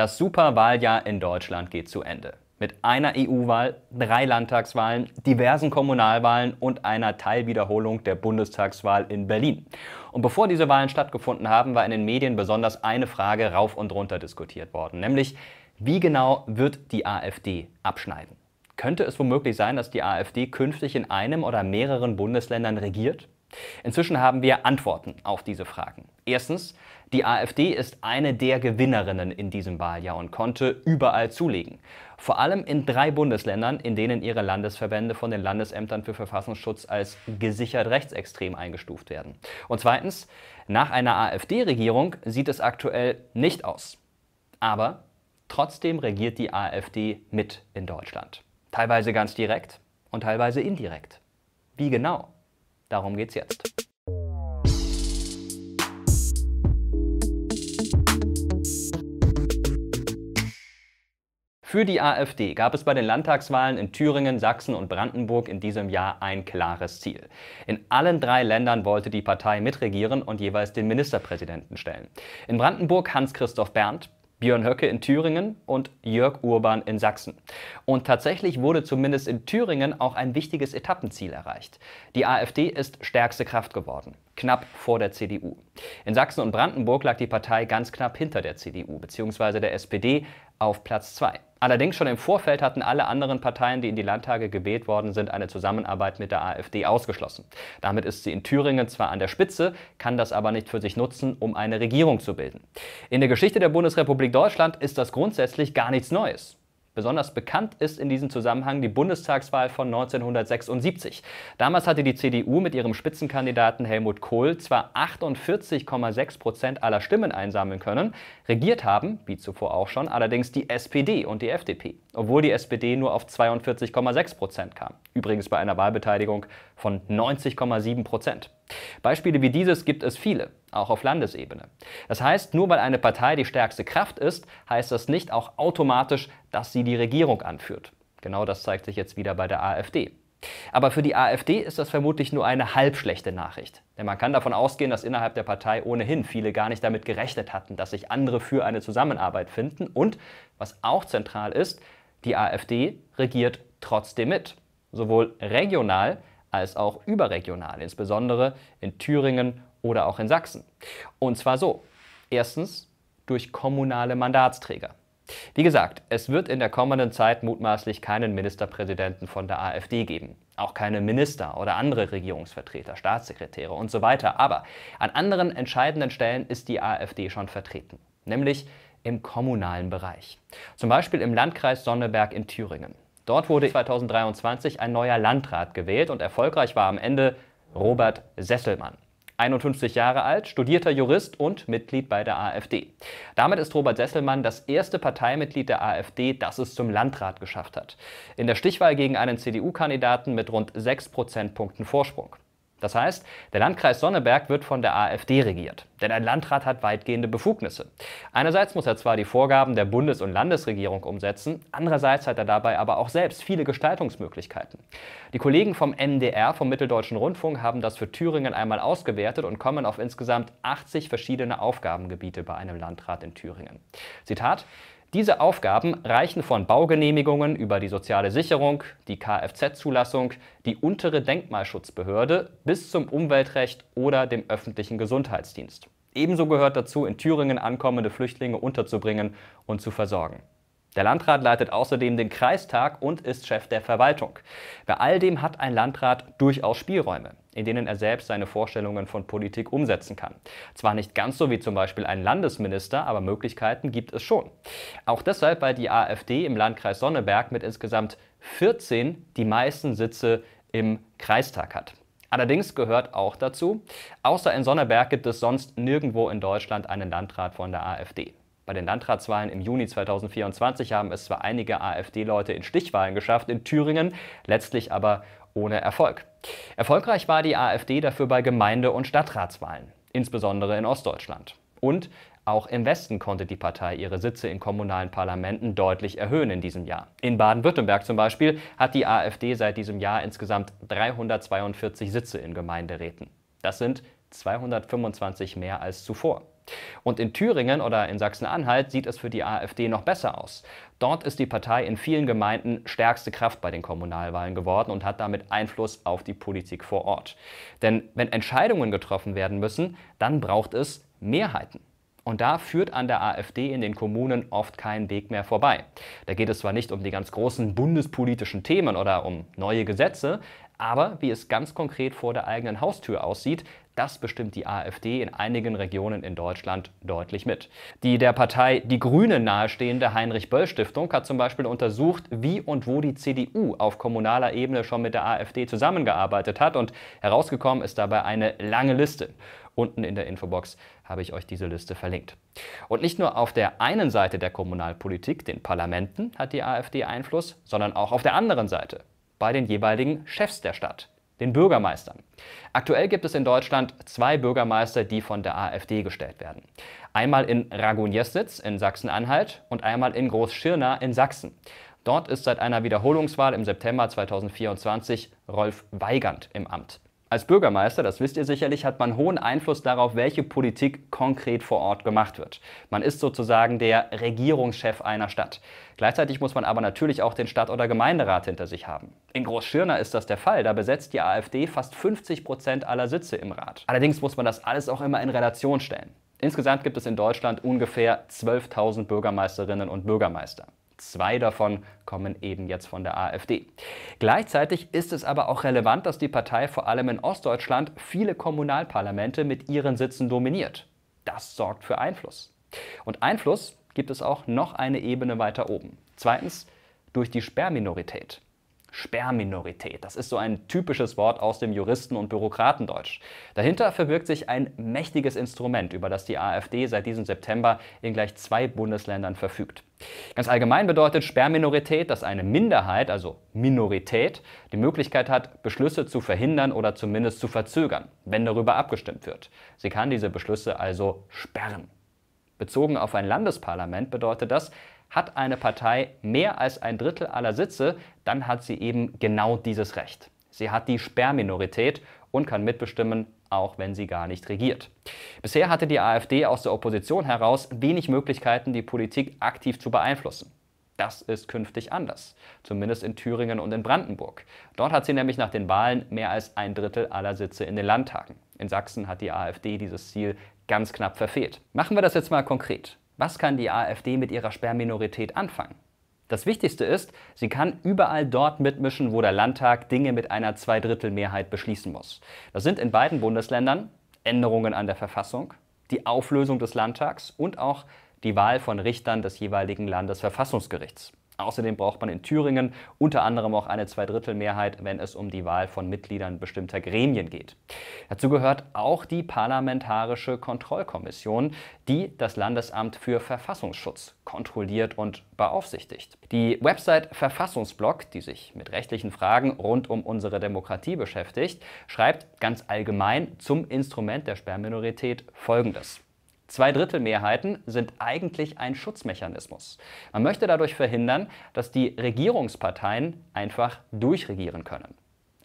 Das Superwahljahr in Deutschland geht zu Ende. Mit einer EU-Wahl, drei Landtagswahlen, diversen Kommunalwahlen und einer Teilwiederholung der Bundestagswahl in Berlin. Und bevor diese Wahlen stattgefunden haben, war in den Medien besonders eine Frage rauf und runter diskutiert worden, nämlich wie genau wird die AfD abschneiden? Könnte es womöglich sein, dass die AfD künftig in einem oder mehreren Bundesländern regiert? Inzwischen haben wir Antworten auf diese Fragen. Erstens, die AfD ist eine der Gewinnerinnen in diesem Wahljahr und konnte überall zulegen. Vor allem in drei Bundesländern, in denen ihre Landesverbände von den Landesämtern für Verfassungsschutz als gesichert rechtsextrem eingestuft werden. Und zweitens, nach einer AfD-Regierung sieht es aktuell nicht aus. Aber trotzdem regiert die AfD mit in Deutschland. Teilweise ganz direkt und teilweise indirekt. Wie genau? Darum geht's jetzt. Für die AfD gab es bei den Landtagswahlen in Thüringen, Sachsen und Brandenburg in diesem Jahr ein klares Ziel. In allen drei Ländern wollte die Partei mitregieren und jeweils den Ministerpräsidenten stellen. In Brandenburg Hans-Christoph Berndt, Björn Höcke in Thüringen und Jörg Urban in Sachsen. Und tatsächlich wurde zumindest in Thüringen auch ein wichtiges Etappenziel erreicht. Die AfD ist stärkste Kraft geworden, knapp vor der CDU. In Sachsen und Brandenburg lag die Partei ganz knapp hinter der CDU bzw. der SPD auf Platz 2. Allerdings schon im Vorfeld hatten alle anderen Parteien, die in die Landtage gewählt worden sind, eine Zusammenarbeit mit der AfD ausgeschlossen. Damit ist sie in Thüringen zwar an der Spitze, kann das aber nicht für sich nutzen, um eine Regierung zu bilden. In der Geschichte der Bundesrepublik Deutschland ist das grundsätzlich gar nichts Neues. Besonders bekannt ist in diesem Zusammenhang die Bundestagswahl von 1976. Damals hatte die CDU mit ihrem Spitzenkandidaten Helmut Kohl zwar 48,6 Prozent aller Stimmen einsammeln können, regiert haben, wie zuvor auch schon, allerdings die SPD und die FDP, obwohl die SPD nur auf 42,6 Prozent kam. Übrigens bei einer Wahlbeteiligung von 90,7 Prozent. Beispiele wie dieses gibt es viele, auch auf Landesebene. Das heißt, nur weil eine Partei die stärkste Kraft ist, heißt das nicht auch automatisch, dass sie die Regierung anführt. Genau das zeigt sich jetzt wieder bei der AfD. Aber für die AfD ist das vermutlich nur eine halbschlechte Nachricht. Denn man kann davon ausgehen, dass innerhalb der Partei ohnehin viele gar nicht damit gerechnet hatten, dass sich andere für eine Zusammenarbeit finden. Und, was auch zentral ist, die AfD regiert trotzdem mit. Sowohl regional als auch überregional, insbesondere in Thüringen oder auch in Sachsen. Und zwar so. Erstens durch kommunale Mandatsträger. Wie gesagt, es wird in der kommenden Zeit mutmaßlich keinen Ministerpräsidenten von der AfD geben, auch keine Minister oder andere Regierungsvertreter, Staatssekretäre und so weiter. Aber an anderen entscheidenden Stellen ist die AfD schon vertreten, nämlich im kommunalen Bereich, zum Beispiel im Landkreis Sonneberg in Thüringen. Dort wurde 2023 ein neuer Landrat gewählt und erfolgreich war am Ende Robert Sesselmann. 51 Jahre alt, studierter Jurist und Mitglied bei der AfD. Damit ist Robert Sesselmann das erste Parteimitglied der AfD, das es zum Landrat geschafft hat. In der Stichwahl gegen einen CDU-Kandidaten mit rund 6 Prozentpunkten Vorsprung. Das heißt, der Landkreis Sonneberg wird von der AfD regiert, denn ein Landrat hat weitgehende Befugnisse. Einerseits muss er zwar die Vorgaben der Bundes- und Landesregierung umsetzen, andererseits hat er dabei aber auch selbst viele Gestaltungsmöglichkeiten. Die Kollegen vom NDR, vom Mitteldeutschen Rundfunk, haben das für Thüringen einmal ausgewertet und kommen auf insgesamt 80 verschiedene Aufgabengebiete bei einem Landrat in Thüringen. Zitat, diese Aufgaben reichen von Baugenehmigungen über die soziale Sicherung, die Kfz-Zulassung, die untere Denkmalschutzbehörde bis zum Umweltrecht oder dem öffentlichen Gesundheitsdienst. Ebenso gehört dazu, in Thüringen ankommende Flüchtlinge unterzubringen und zu versorgen. Der Landrat leitet außerdem den Kreistag und ist Chef der Verwaltung. Bei all dem hat ein Landrat durchaus Spielräume in denen er selbst seine Vorstellungen von Politik umsetzen kann. Zwar nicht ganz so wie zum Beispiel ein Landesminister, aber Möglichkeiten gibt es schon. Auch deshalb, weil die AfD im Landkreis Sonneberg mit insgesamt 14 die meisten Sitze im Kreistag hat. Allerdings gehört auch dazu, außer in Sonneberg gibt es sonst nirgendwo in Deutschland einen Landrat von der AfD. Bei den Landratswahlen im Juni 2024 haben es zwar einige AfD-Leute in Stichwahlen geschafft, in Thüringen, letztlich aber ohne Erfolg. Erfolgreich war die AfD dafür bei Gemeinde- und Stadtratswahlen, insbesondere in Ostdeutschland. Und auch im Westen konnte die Partei ihre Sitze in kommunalen Parlamenten deutlich erhöhen in diesem Jahr. In Baden-Württemberg zum Beispiel hat die AfD seit diesem Jahr insgesamt 342 Sitze in Gemeinderäten. Das sind 225 mehr als zuvor. Und in Thüringen oder in Sachsen-Anhalt sieht es für die AfD noch besser aus. Dort ist die Partei in vielen Gemeinden stärkste Kraft bei den Kommunalwahlen geworden und hat damit Einfluss auf die Politik vor Ort. Denn wenn Entscheidungen getroffen werden müssen, dann braucht es Mehrheiten. Und da führt an der AfD in den Kommunen oft kein Weg mehr vorbei. Da geht es zwar nicht um die ganz großen bundespolitischen Themen oder um neue Gesetze, aber wie es ganz konkret vor der eigenen Haustür aussieht, das bestimmt die AfD in einigen Regionen in Deutschland deutlich mit. Die der Partei Die Grünen nahestehende Heinrich-Böll-Stiftung hat zum Beispiel untersucht, wie und wo die CDU auf kommunaler Ebene schon mit der AfD zusammengearbeitet hat und herausgekommen ist dabei eine lange Liste. Unten in der Infobox habe ich euch diese Liste verlinkt. Und nicht nur auf der einen Seite der Kommunalpolitik, den Parlamenten, hat die AfD Einfluss, sondern auch auf der anderen Seite, bei den jeweiligen Chefs der Stadt den Bürgermeistern. Aktuell gibt es in Deutschland zwei Bürgermeister, die von der AfD gestellt werden. Einmal in Ragun-Jesnitz in Sachsen-Anhalt und einmal in Großschirna in Sachsen. Dort ist seit einer Wiederholungswahl im September 2024 Rolf Weigand im Amt. Als Bürgermeister, das wisst ihr sicherlich, hat man hohen Einfluss darauf, welche Politik konkret vor Ort gemacht wird. Man ist sozusagen der Regierungschef einer Stadt. Gleichzeitig muss man aber natürlich auch den Stadt- oder Gemeinderat hinter sich haben. In Großschirner ist das der Fall, da besetzt die AfD fast 50 Prozent aller Sitze im Rat. Allerdings muss man das alles auch immer in Relation stellen. Insgesamt gibt es in Deutschland ungefähr 12.000 Bürgermeisterinnen und Bürgermeister. Zwei davon kommen eben jetzt von der AfD. Gleichzeitig ist es aber auch relevant, dass die Partei vor allem in Ostdeutschland viele Kommunalparlamente mit ihren Sitzen dominiert. Das sorgt für Einfluss. Und Einfluss gibt es auch noch eine Ebene weiter oben. Zweitens durch die Sperrminorität. Sperrminorität. Das ist so ein typisches Wort aus dem Juristen- und Bürokratendeutsch. Dahinter verbirgt sich ein mächtiges Instrument, über das die AfD seit diesem September in gleich zwei Bundesländern verfügt. Ganz allgemein bedeutet Sperrminorität, dass eine Minderheit, also Minorität, die Möglichkeit hat, Beschlüsse zu verhindern oder zumindest zu verzögern, wenn darüber abgestimmt wird. Sie kann diese Beschlüsse also sperren. Bezogen auf ein Landesparlament bedeutet das, hat eine Partei mehr als ein Drittel aller Sitze, dann hat sie eben genau dieses Recht. Sie hat die Sperrminorität und kann mitbestimmen, auch wenn sie gar nicht regiert. Bisher hatte die AfD aus der Opposition heraus wenig Möglichkeiten, die Politik aktiv zu beeinflussen. Das ist künftig anders, zumindest in Thüringen und in Brandenburg. Dort hat sie nämlich nach den Wahlen mehr als ein Drittel aller Sitze in den Landtagen. In Sachsen hat die AfD dieses Ziel ganz knapp verfehlt. Machen wir das jetzt mal konkret. Was kann die AfD mit ihrer Sperrminorität anfangen? Das Wichtigste ist, sie kann überall dort mitmischen, wo der Landtag Dinge mit einer Zweidrittelmehrheit beschließen muss. Das sind in beiden Bundesländern Änderungen an der Verfassung, die Auflösung des Landtags und auch die Wahl von Richtern des jeweiligen Landesverfassungsgerichts. Außerdem braucht man in Thüringen unter anderem auch eine Zweidrittelmehrheit, wenn es um die Wahl von Mitgliedern bestimmter Gremien geht. Dazu gehört auch die Parlamentarische Kontrollkommission, die das Landesamt für Verfassungsschutz kontrolliert und beaufsichtigt. Die Website Verfassungsblock, die sich mit rechtlichen Fragen rund um unsere Demokratie beschäftigt, schreibt ganz allgemein zum Instrument der Sperrminorität Folgendes. Zweidrittelmehrheiten sind eigentlich ein Schutzmechanismus. Man möchte dadurch verhindern, dass die Regierungsparteien einfach durchregieren können.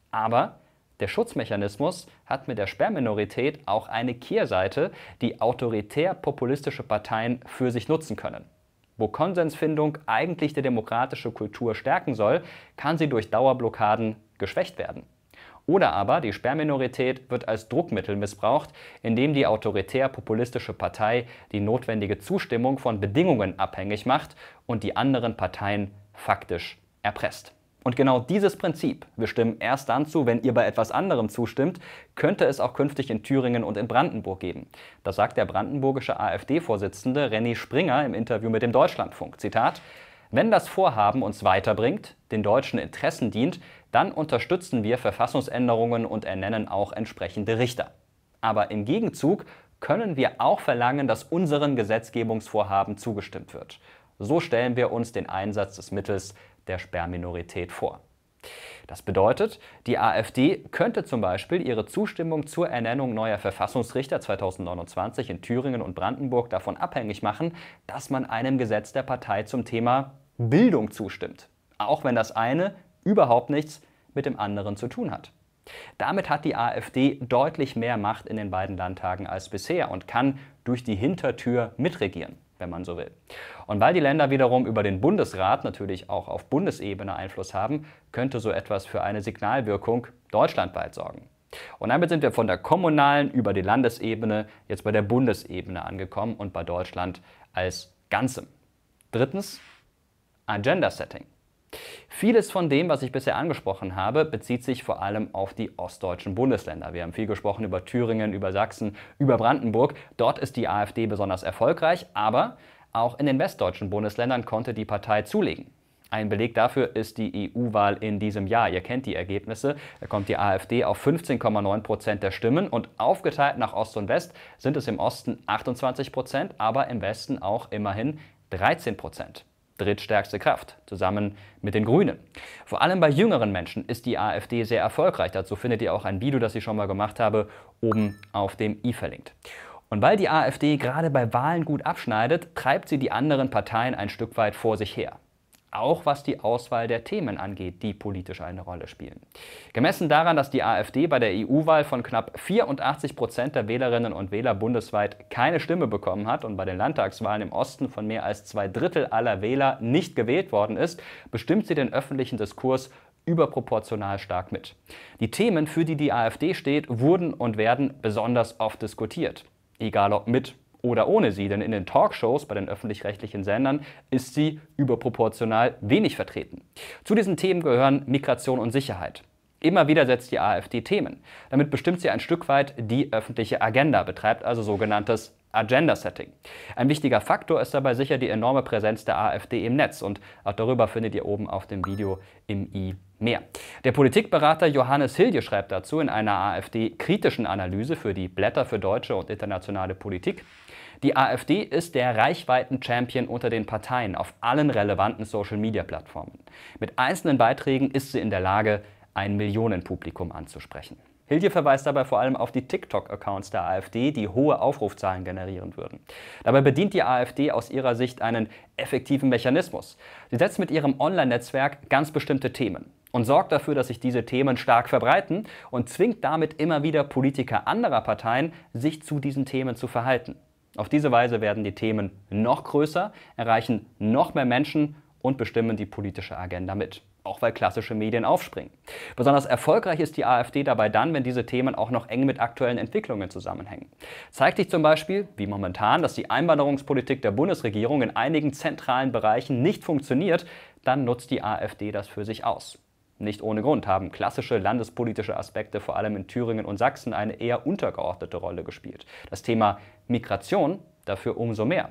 Aber der Schutzmechanismus hat mit der Sperrminorität auch eine Kehrseite, die autoritär-populistische Parteien für sich nutzen können. Wo Konsensfindung eigentlich die demokratische Kultur stärken soll, kann sie durch Dauerblockaden geschwächt werden. Oder aber die Sperrminorität wird als Druckmittel missbraucht, indem die autoritär-populistische Partei die notwendige Zustimmung von Bedingungen abhängig macht und die anderen Parteien faktisch erpresst. Und genau dieses Prinzip, wir stimmen erst dann zu, wenn ihr bei etwas anderem zustimmt, könnte es auch künftig in Thüringen und in Brandenburg geben. Das sagt der brandenburgische AfD-Vorsitzende René Springer im Interview mit dem Deutschlandfunk. Zitat. Wenn das Vorhaben uns weiterbringt, den deutschen Interessen dient, dann unterstützen wir Verfassungsänderungen und ernennen auch entsprechende Richter. Aber im Gegenzug können wir auch verlangen, dass unseren Gesetzgebungsvorhaben zugestimmt wird. So stellen wir uns den Einsatz des Mittels der Sperrminorität vor. Das bedeutet, die AfD könnte zum Beispiel ihre Zustimmung zur Ernennung neuer Verfassungsrichter 2029 in Thüringen und Brandenburg davon abhängig machen, dass man einem Gesetz der Partei zum Thema Bildung zustimmt. Auch wenn das eine überhaupt nichts mit dem anderen zu tun hat. Damit hat die AfD deutlich mehr Macht in den beiden Landtagen als bisher und kann durch die Hintertür mitregieren wenn man so will. Und weil die Länder wiederum über den Bundesrat natürlich auch auf Bundesebene Einfluss haben, könnte so etwas für eine Signalwirkung deutschlandweit sorgen. Und damit sind wir von der kommunalen über die Landesebene jetzt bei der Bundesebene angekommen und bei Deutschland als Ganzem. Drittens, Agenda Setting. Vieles von dem, was ich bisher angesprochen habe, bezieht sich vor allem auf die ostdeutschen Bundesländer. Wir haben viel gesprochen über Thüringen, über Sachsen, über Brandenburg. Dort ist die AfD besonders erfolgreich, aber auch in den westdeutschen Bundesländern konnte die Partei zulegen. Ein Beleg dafür ist die EU-Wahl in diesem Jahr. Ihr kennt die Ergebnisse. Da kommt die AfD auf 15,9 Prozent der Stimmen und aufgeteilt nach Ost und West sind es im Osten 28 Prozent, aber im Westen auch immerhin 13 Prozent drittstärkste Kraft, zusammen mit den Grünen. Vor allem bei jüngeren Menschen ist die AfD sehr erfolgreich. Dazu findet ihr auch ein Video, das ich schon mal gemacht habe, oben auf dem i verlinkt. Und weil die AfD gerade bei Wahlen gut abschneidet, treibt sie die anderen Parteien ein Stück weit vor sich her auch was die Auswahl der Themen angeht, die politisch eine Rolle spielen. Gemessen daran, dass die AfD bei der EU-Wahl von knapp 84 Prozent der Wählerinnen und Wähler bundesweit keine Stimme bekommen hat und bei den Landtagswahlen im Osten von mehr als zwei Drittel aller Wähler nicht gewählt worden ist, bestimmt sie den öffentlichen Diskurs überproportional stark mit. Die Themen, für die die AfD steht, wurden und werden besonders oft diskutiert. Egal ob mit oder ohne sie, denn in den Talkshows bei den öffentlich-rechtlichen Sendern ist sie überproportional wenig vertreten. Zu diesen Themen gehören Migration und Sicherheit. Immer wieder setzt die AfD Themen. Damit bestimmt sie ein Stück weit die öffentliche Agenda, betreibt also sogenanntes Agenda-Setting. Ein wichtiger Faktor ist dabei sicher die enorme Präsenz der AfD im Netz und auch darüber findet ihr oben auf dem Video im i mehr. Der Politikberater Johannes Hilje schreibt dazu in einer AfD-kritischen Analyse für die Blätter für deutsche und internationale Politik, die AfD ist der Reichweiten-Champion unter den Parteien auf allen relevanten Social-Media-Plattformen. Mit einzelnen Beiträgen ist sie in der Lage, ein Millionenpublikum anzusprechen. Hilje verweist dabei vor allem auf die TikTok-Accounts der AfD, die hohe Aufrufzahlen generieren würden. Dabei bedient die AfD aus ihrer Sicht einen effektiven Mechanismus. Sie setzt mit ihrem Online-Netzwerk ganz bestimmte Themen und sorgt dafür, dass sich diese Themen stark verbreiten und zwingt damit immer wieder Politiker anderer Parteien, sich zu diesen Themen zu verhalten. Auf diese Weise werden die Themen noch größer, erreichen noch mehr Menschen und bestimmen die politische Agenda mit. Auch weil klassische Medien aufspringen. Besonders erfolgreich ist die AfD dabei dann, wenn diese Themen auch noch eng mit aktuellen Entwicklungen zusammenhängen. Zeigt sich zum Beispiel, wie momentan, dass die Einwanderungspolitik der Bundesregierung in einigen zentralen Bereichen nicht funktioniert, dann nutzt die AfD das für sich aus. Nicht ohne Grund haben klassische landespolitische Aspekte vor allem in Thüringen und Sachsen eine eher untergeordnete Rolle gespielt. Das Thema Migration dafür umso mehr.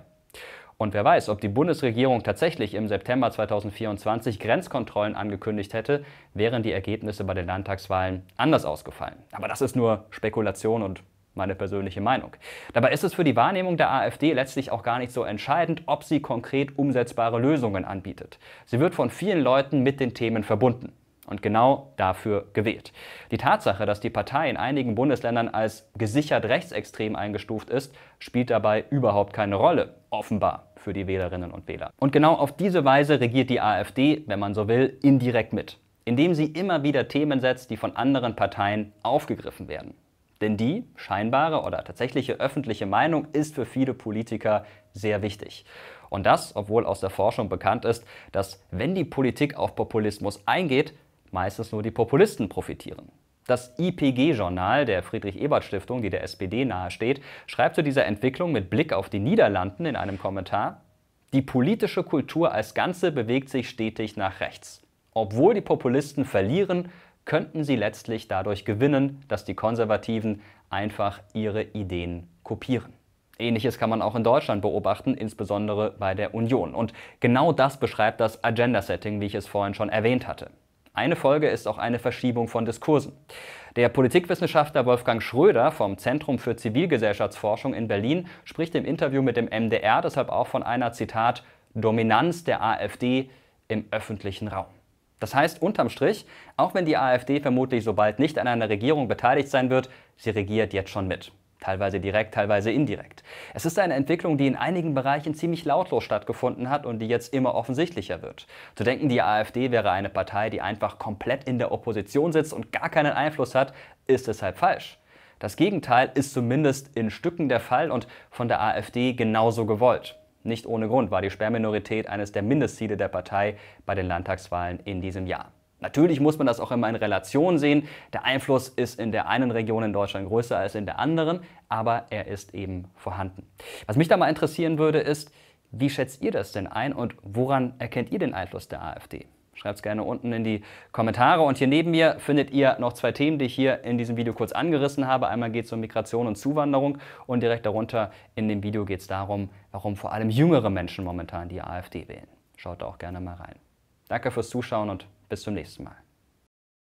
Und wer weiß, ob die Bundesregierung tatsächlich im September 2024 Grenzkontrollen angekündigt hätte, wären die Ergebnisse bei den Landtagswahlen anders ausgefallen. Aber das ist nur Spekulation und meine persönliche Meinung. Dabei ist es für die Wahrnehmung der AfD letztlich auch gar nicht so entscheidend, ob sie konkret umsetzbare Lösungen anbietet. Sie wird von vielen Leuten mit den Themen verbunden und genau dafür gewählt. Die Tatsache, dass die Partei in einigen Bundesländern als gesichert rechtsextrem eingestuft ist, spielt dabei überhaupt keine Rolle, offenbar für die Wählerinnen und Wähler. Und genau auf diese Weise regiert die AfD, wenn man so will, indirekt mit, indem sie immer wieder Themen setzt, die von anderen Parteien aufgegriffen werden. Denn die scheinbare oder tatsächliche öffentliche Meinung ist für viele Politiker sehr wichtig. Und das, obwohl aus der Forschung bekannt ist, dass wenn die Politik auf Populismus eingeht, meistens nur die Populisten profitieren. Das IPG-Journal der Friedrich-Ebert-Stiftung, die der SPD nahesteht, schreibt zu dieser Entwicklung mit Blick auf die Niederlanden in einem Kommentar, die politische Kultur als Ganze bewegt sich stetig nach rechts. Obwohl die Populisten verlieren, könnten sie letztlich dadurch gewinnen, dass die Konservativen einfach ihre Ideen kopieren. Ähnliches kann man auch in Deutschland beobachten, insbesondere bei der Union. Und genau das beschreibt das Agenda-Setting, wie ich es vorhin schon erwähnt hatte. Eine Folge ist auch eine Verschiebung von Diskursen. Der Politikwissenschaftler Wolfgang Schröder vom Zentrum für Zivilgesellschaftsforschung in Berlin spricht im Interview mit dem MDR deshalb auch von einer Zitat Dominanz der AfD im öffentlichen Raum. Das heißt unterm Strich, auch wenn die AfD vermutlich sobald nicht an einer Regierung beteiligt sein wird, sie regiert jetzt schon mit teilweise direkt, teilweise indirekt. Es ist eine Entwicklung, die in einigen Bereichen ziemlich lautlos stattgefunden hat und die jetzt immer offensichtlicher wird. Zu denken, die AfD wäre eine Partei, die einfach komplett in der Opposition sitzt und gar keinen Einfluss hat, ist deshalb falsch. Das Gegenteil ist zumindest in Stücken der Fall und von der AfD genauso gewollt. Nicht ohne Grund war die Sperrminorität eines der Mindestziele der Partei bei den Landtagswahlen in diesem Jahr. Natürlich muss man das auch immer in Relation sehen. Der Einfluss ist in der einen Region in Deutschland größer als in der anderen, aber er ist eben vorhanden. Was mich da mal interessieren würde, ist, wie schätzt ihr das denn ein und woran erkennt ihr den Einfluss der AfD? Schreibt es gerne unten in die Kommentare. Und hier neben mir findet ihr noch zwei Themen, die ich hier in diesem Video kurz angerissen habe. Einmal geht es um Migration und Zuwanderung und direkt darunter in dem Video geht es darum, warum vor allem jüngere Menschen momentan die AfD wählen. Schaut da auch gerne mal rein. Danke fürs Zuschauen und bis zum nächsten Mal.